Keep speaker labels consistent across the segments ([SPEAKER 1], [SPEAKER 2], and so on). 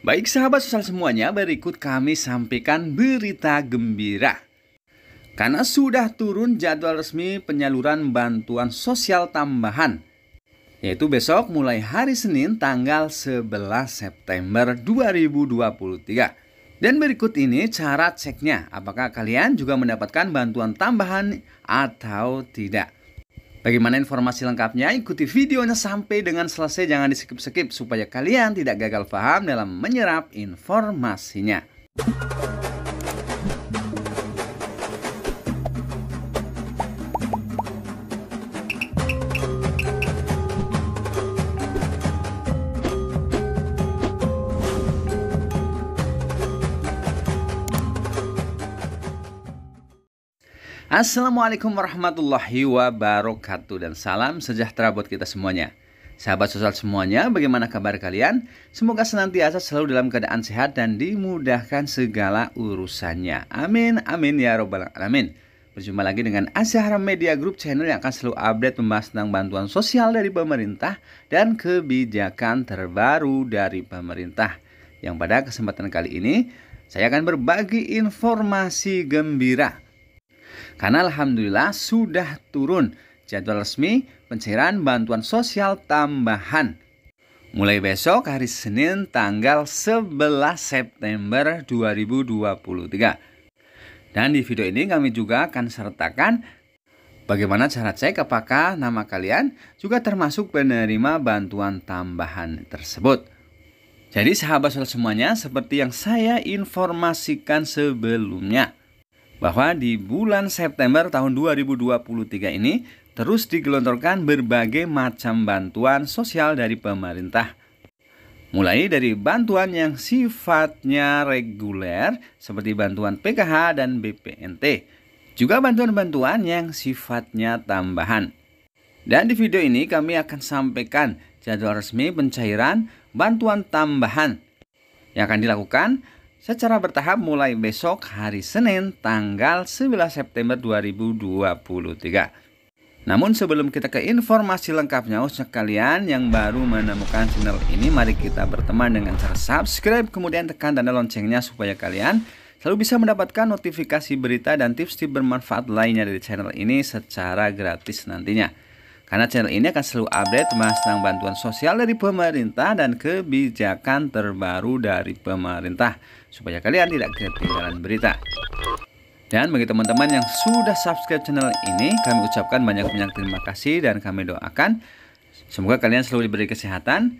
[SPEAKER 1] Baik sahabat sosial semuanya, berikut kami sampaikan berita gembira. Karena sudah turun jadwal resmi penyaluran bantuan sosial tambahan, yaitu besok mulai hari Senin tanggal 11 September 2023. Dan berikut ini cara ceknya, apakah kalian juga mendapatkan bantuan tambahan atau tidak. Bagaimana informasi lengkapnya? Ikuti videonya sampai dengan selesai, jangan di skip-skip supaya kalian tidak gagal paham dalam menyerap informasinya. Assalamualaikum warahmatullahi wabarakatuh dan salam sejahtera buat kita semuanya. Sahabat sosial semuanya, bagaimana kabar kalian? Semoga senantiasa selalu dalam keadaan sehat dan dimudahkan segala urusannya. Amin, amin ya robbal alamin. Berjumpa lagi dengan Asyahara Media Group channel yang akan selalu update membahas tentang bantuan sosial dari pemerintah dan kebijakan terbaru dari pemerintah. Yang pada kesempatan kali ini, saya akan berbagi informasi gembira karena alhamdulillah sudah turun jadwal resmi pencairan bantuan sosial tambahan. Mulai besok hari Senin tanggal 11 September 2023. Dan di video ini kami juga akan sertakan bagaimana cara cek apakah nama kalian juga termasuk penerima bantuan tambahan tersebut. Jadi sahabat semuanya seperti yang saya informasikan sebelumnya bahwa di bulan September tahun 2023 ini terus digelontorkan berbagai macam bantuan sosial dari pemerintah. Mulai dari bantuan yang sifatnya reguler seperti bantuan PKH dan BPNT, juga bantuan-bantuan yang sifatnya tambahan. Dan di video ini kami akan sampaikan jadwal resmi pencairan bantuan tambahan yang akan dilakukan secara bertahap mulai besok hari Senin tanggal 11 September 2023. Namun sebelum kita ke informasi lengkapnya usah kalian yang baru menemukan channel ini mari kita berteman dengan cara subscribe kemudian tekan tanda loncengnya supaya kalian selalu bisa mendapatkan notifikasi berita dan tips-tips bermanfaat lainnya dari channel ini secara gratis nantinya. Karena channel ini akan selalu update tentang bantuan sosial dari pemerintah dan kebijakan terbaru dari pemerintah supaya kalian tidak ketinggalan berita. Dan bagi teman-teman yang sudah subscribe channel ini, kami ucapkan banyak-banyak terima kasih dan kami doakan semoga kalian selalu diberi kesehatan,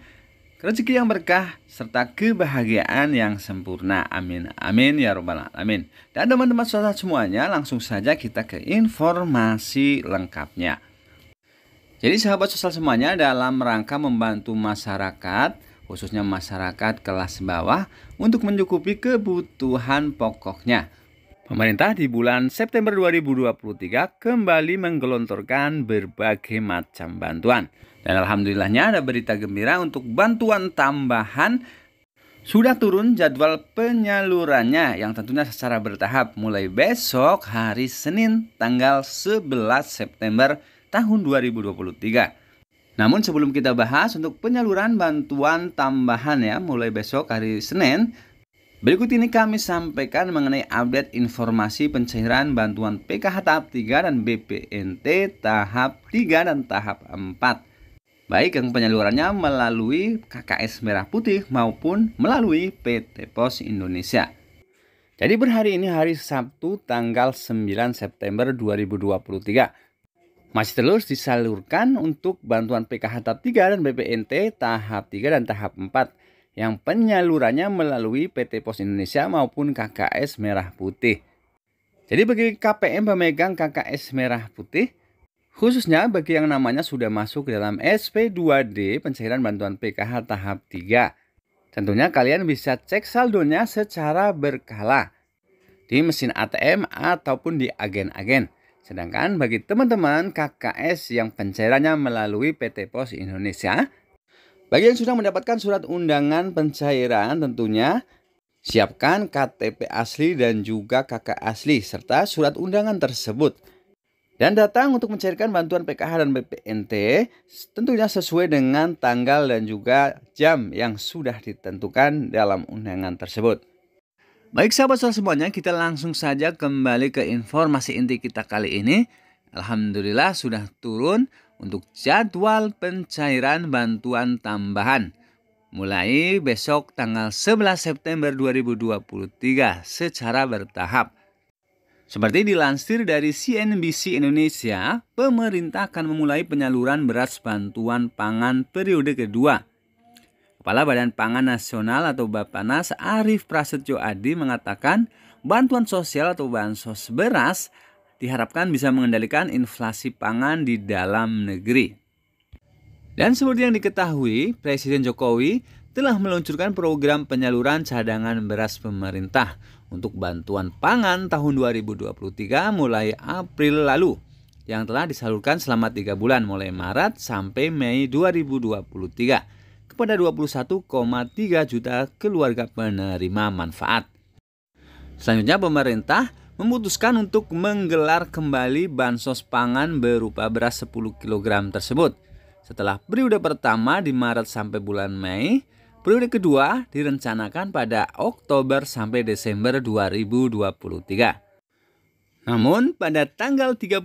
[SPEAKER 1] rezeki yang berkah, serta kebahagiaan yang sempurna. Amin. Amin. Ya robbal Alamin. Dan teman-teman saudara semuanya, langsung saja kita ke informasi lengkapnya. Jadi sahabat sosial semuanya dalam rangka membantu masyarakat khususnya masyarakat kelas bawah untuk mencukupi kebutuhan pokoknya. Pemerintah di bulan September 2023 kembali menggelontorkan berbagai macam bantuan. Dan alhamdulillahnya ada berita gembira untuk bantuan tambahan sudah turun jadwal penyalurannya yang tentunya secara bertahap mulai besok hari Senin tanggal 11 September tahun 2023. Namun sebelum kita bahas untuk penyaluran bantuan tambahan ya mulai besok hari Senin, berikut ini kami sampaikan mengenai update informasi pencairan bantuan PKH tahap 3 dan BPNT tahap 3 dan tahap 4 baik yang penyalurannya melalui KKS Merah Putih maupun melalui PT Pos Indonesia. Jadi berhari ini hari Sabtu tanggal 9 September 2023. Masih terus disalurkan untuk bantuan PKH tahap 3 dan BPNT tahap 3 dan tahap 4 yang penyalurannya melalui PT Pos Indonesia maupun KKS Merah Putih. Jadi bagi KPM pemegang KKS Merah Putih, khususnya bagi yang namanya sudah masuk ke dalam SP2D pencairan bantuan PKH tahap 3, tentunya kalian bisa cek saldonya secara berkala di mesin ATM ataupun di agen-agen. Sedangkan bagi teman-teman KKS yang pencairannya melalui PT Pos Indonesia, bagi yang sudah mendapatkan surat undangan pencairan tentunya siapkan KTP asli dan juga KK asli serta surat undangan tersebut. Dan datang untuk mencairkan bantuan PKH dan BPNT tentunya sesuai dengan tanggal dan juga jam yang sudah ditentukan dalam undangan tersebut. Baik sahabat sahabat semuanya, kita langsung saja kembali ke informasi inti kita kali ini. Alhamdulillah sudah turun untuk jadwal pencairan bantuan tambahan. Mulai besok tanggal 11 September 2023 secara bertahap. Seperti dilansir dari CNBC Indonesia, pemerintah akan memulai penyaluran beras bantuan pangan periode kedua Kepala Badan Pangan Nasional atau Bapanas Arif Prasetyo Adi mengatakan bantuan sosial atau bansos beras diharapkan bisa mengendalikan inflasi pangan di dalam negeri. Dan seperti yang diketahui, Presiden Jokowi telah meluncurkan program penyaluran cadangan beras pemerintah untuk bantuan pangan tahun 2023 mulai April lalu yang telah disalurkan selama 3 bulan mulai Maret sampai Mei 2023 kepada 21,3 juta keluarga penerima manfaat. Selanjutnya pemerintah memutuskan untuk menggelar kembali bansos pangan berupa beras 10 kg tersebut. Setelah periode pertama di Maret sampai bulan Mei, periode kedua direncanakan pada Oktober sampai Desember 2023. Namun, pada tanggal 31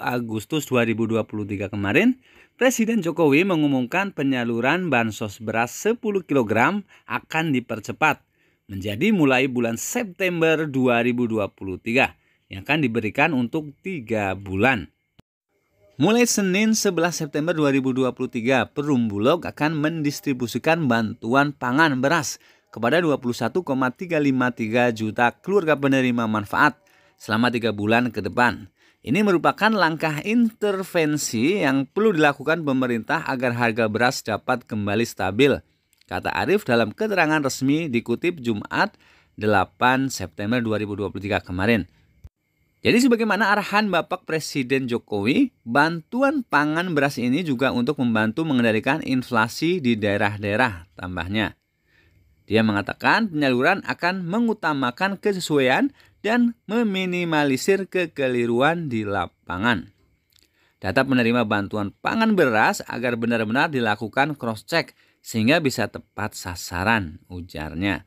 [SPEAKER 1] Agustus 2023 kemarin, Presiden Jokowi mengumumkan penyaluran bansos beras 10 kg akan dipercepat menjadi mulai bulan September 2023 yang akan diberikan untuk 3 bulan. Mulai Senin 11 September 2023, Bulog akan mendistribusikan bantuan pangan beras kepada 21,353 juta keluarga penerima manfaat selama 3 bulan ke depan. Ini merupakan langkah intervensi yang perlu dilakukan pemerintah agar harga beras dapat kembali stabil, kata Arif dalam keterangan resmi dikutip Jumat 8 September 2023 kemarin. Jadi sebagaimana arahan Bapak Presiden Jokowi, bantuan pangan beras ini juga untuk membantu mengendalikan inflasi di daerah-daerah tambahnya. Dia mengatakan penyaluran akan mengutamakan kesesuaian dan meminimalisir kekeliruan di lapangan. Data penerima bantuan pangan beras agar benar-benar dilakukan cross-check sehingga bisa tepat sasaran, ujarnya.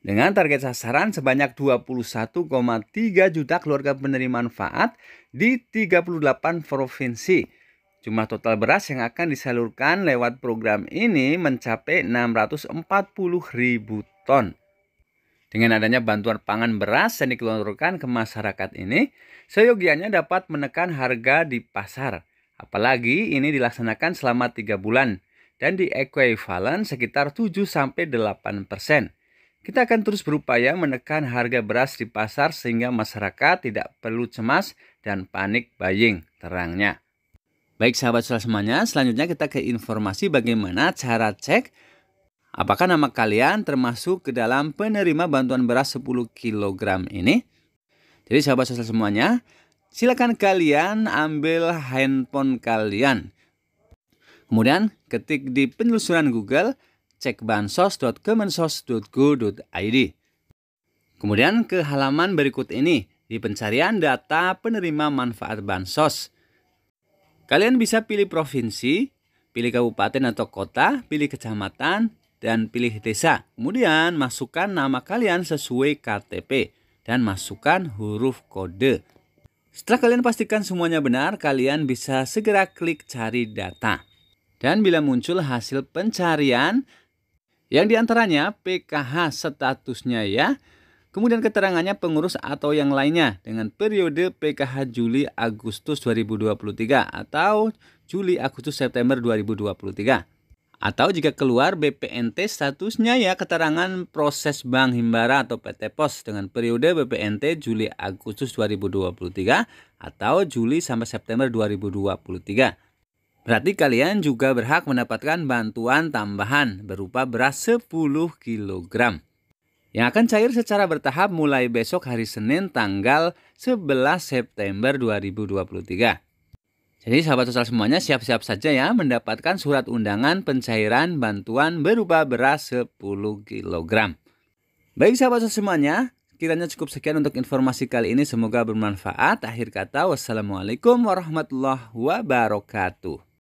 [SPEAKER 1] Dengan target sasaran sebanyak 21,3 juta keluarga penerima manfaat di 38 provinsi. Jumlah total beras yang akan disalurkan lewat program ini mencapai 640 ribu ton. Dengan adanya bantuan pangan beras yang dikeluarkan ke masyarakat ini, seyogianya dapat menekan harga di pasar. Apalagi ini dilaksanakan selama 3 bulan dan di ekuivalen sekitar 7-8 persen. Kita akan terus berupaya menekan harga beras di pasar sehingga masyarakat tidak perlu cemas dan panik buying, terangnya. Baik sahabat semuanya, selanjutnya kita ke informasi bagaimana cara cek Apakah nama kalian termasuk ke dalam penerima bantuan beras 10 kg ini? Jadi sahabat sosial semuanya, silakan kalian ambil handphone kalian. Kemudian ketik di penelusuran Google cek bansos.kemensos.go.id. Kemudian ke halaman berikut ini di pencarian data penerima manfaat bansos. Kalian bisa pilih provinsi, pilih kabupaten atau kota, pilih kecamatan, dan pilih desa. Kemudian masukkan nama kalian sesuai KTP dan masukkan huruf kode. Setelah kalian pastikan semuanya benar, kalian bisa segera klik cari data. Dan bila muncul hasil pencarian, yang diantaranya PKH statusnya ya, kemudian keterangannya pengurus atau yang lainnya dengan periode PKH Juli-Agustus 2023 atau Juli-Agustus-September 2023. Atau jika keluar BPNT statusnya ya keterangan proses Bank Himbara atau PT Pos dengan periode BPNT Juli Agustus 2023 atau Juli sampai September 2023. Berarti kalian juga berhak mendapatkan bantuan tambahan berupa beras 10 kg yang akan cair secara bertahap mulai besok hari Senin tanggal 11 September 2023. Jadi sahabat sosial semuanya siap-siap saja ya mendapatkan surat undangan pencairan bantuan berupa beras 10 kg. Baik sahabat sosial semuanya, kiranya cukup sekian untuk informasi kali ini. Semoga bermanfaat. Akhir kata, wassalamualaikum warahmatullahi wabarakatuh.